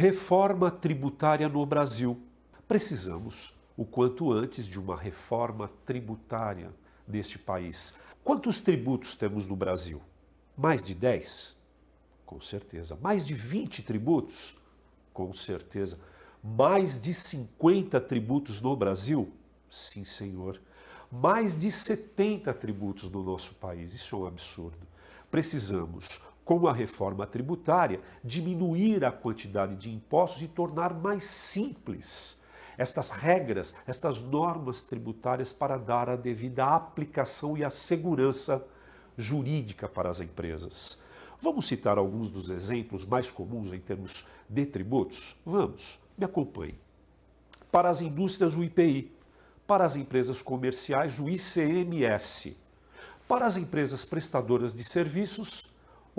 Reforma tributária no Brasil. Precisamos, o quanto antes, de uma reforma tributária deste país. Quantos tributos temos no Brasil? Mais de 10? Com certeza. Mais de 20 tributos? Com certeza. Mais de 50 tributos no Brasil? Sim, senhor. Mais de 70 tributos no nosso país. Isso é um absurdo. Precisamos com a reforma tributária, diminuir a quantidade de impostos e tornar mais simples estas regras, estas normas tributárias para dar a devida aplicação e a segurança jurídica para as empresas. Vamos citar alguns dos exemplos mais comuns em termos de tributos? Vamos, me acompanhe. Para as indústrias, o IPI. Para as empresas comerciais, o ICMS. Para as empresas prestadoras de serviços,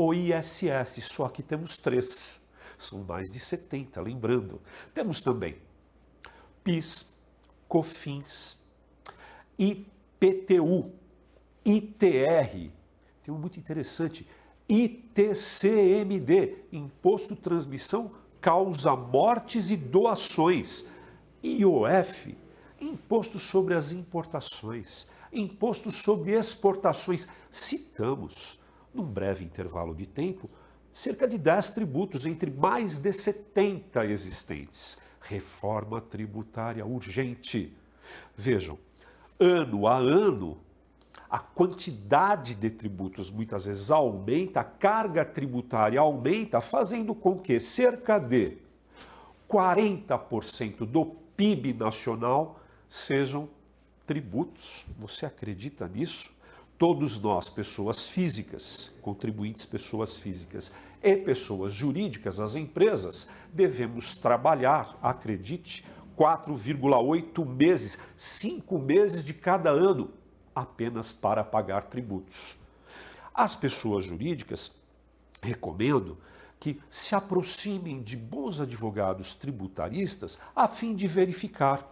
o ISS, só que temos três. São mais de 70, lembrando. Temos também PIS, COFINS, IPTU, ITR, tem um muito interessante, ITCMD, Imposto Transmissão Causa Mortes e Doações, IOF, Imposto sobre as Importações, Imposto sobre Exportações, citamos num breve intervalo de tempo, cerca de 10 tributos entre mais de 70 existentes. Reforma tributária urgente. Vejam, ano a ano, a quantidade de tributos muitas vezes aumenta, a carga tributária aumenta, fazendo com que cerca de 40% do PIB nacional sejam tributos. Você acredita nisso? todos nós, pessoas físicas, contribuintes pessoas físicas e pessoas jurídicas, as empresas, devemos trabalhar, acredite, 4,8 meses, 5 meses de cada ano, apenas para pagar tributos. As pessoas jurídicas, recomendo que se aproximem de bons advogados tributaristas a fim de verificar,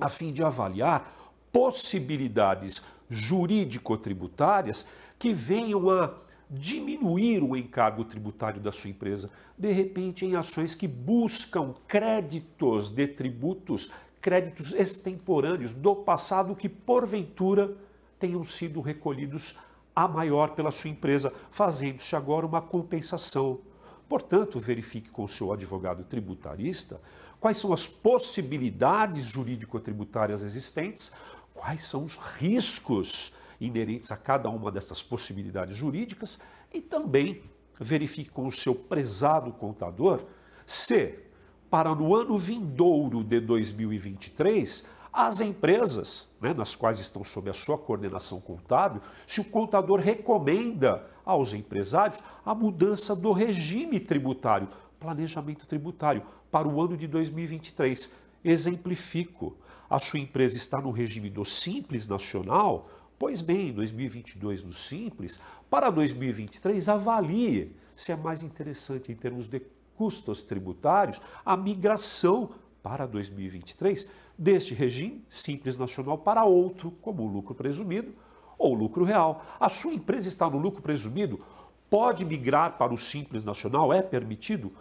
a fim de avaliar possibilidades jurídico-tributárias que venham a diminuir o encargo tributário da sua empresa, de repente em ações que buscam créditos de tributos, créditos extemporâneos do passado que porventura tenham sido recolhidos a maior pela sua empresa, fazendo-se agora uma compensação. Portanto, verifique com o seu advogado tributarista quais são as possibilidades jurídico-tributárias existentes quais são os riscos inerentes a cada uma dessas possibilidades jurídicas e também verifique com o seu prezado contador se, para no ano vindouro de 2023, as empresas né, nas quais estão sob a sua coordenação contábil, se o contador recomenda aos empresários a mudança do regime tributário, planejamento tributário, para o ano de 2023. Exemplifico a sua empresa está no regime do Simples Nacional, pois bem, 2022 no Simples, para 2023 avalie se é mais interessante em termos de custos tributários a migração para 2023 deste regime Simples Nacional para outro, como o lucro presumido ou lucro real. A sua empresa está no lucro presumido, pode migrar para o Simples Nacional? É permitido?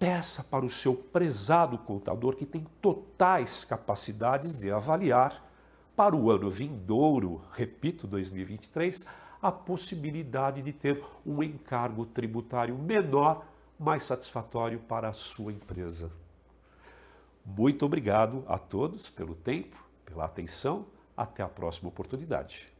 peça para o seu prezado contador que tem totais capacidades de avaliar para o ano vindouro, repito, 2023, a possibilidade de ter um encargo tributário menor, mais satisfatório para a sua empresa. Muito obrigado a todos pelo tempo, pela atenção. Até a próxima oportunidade.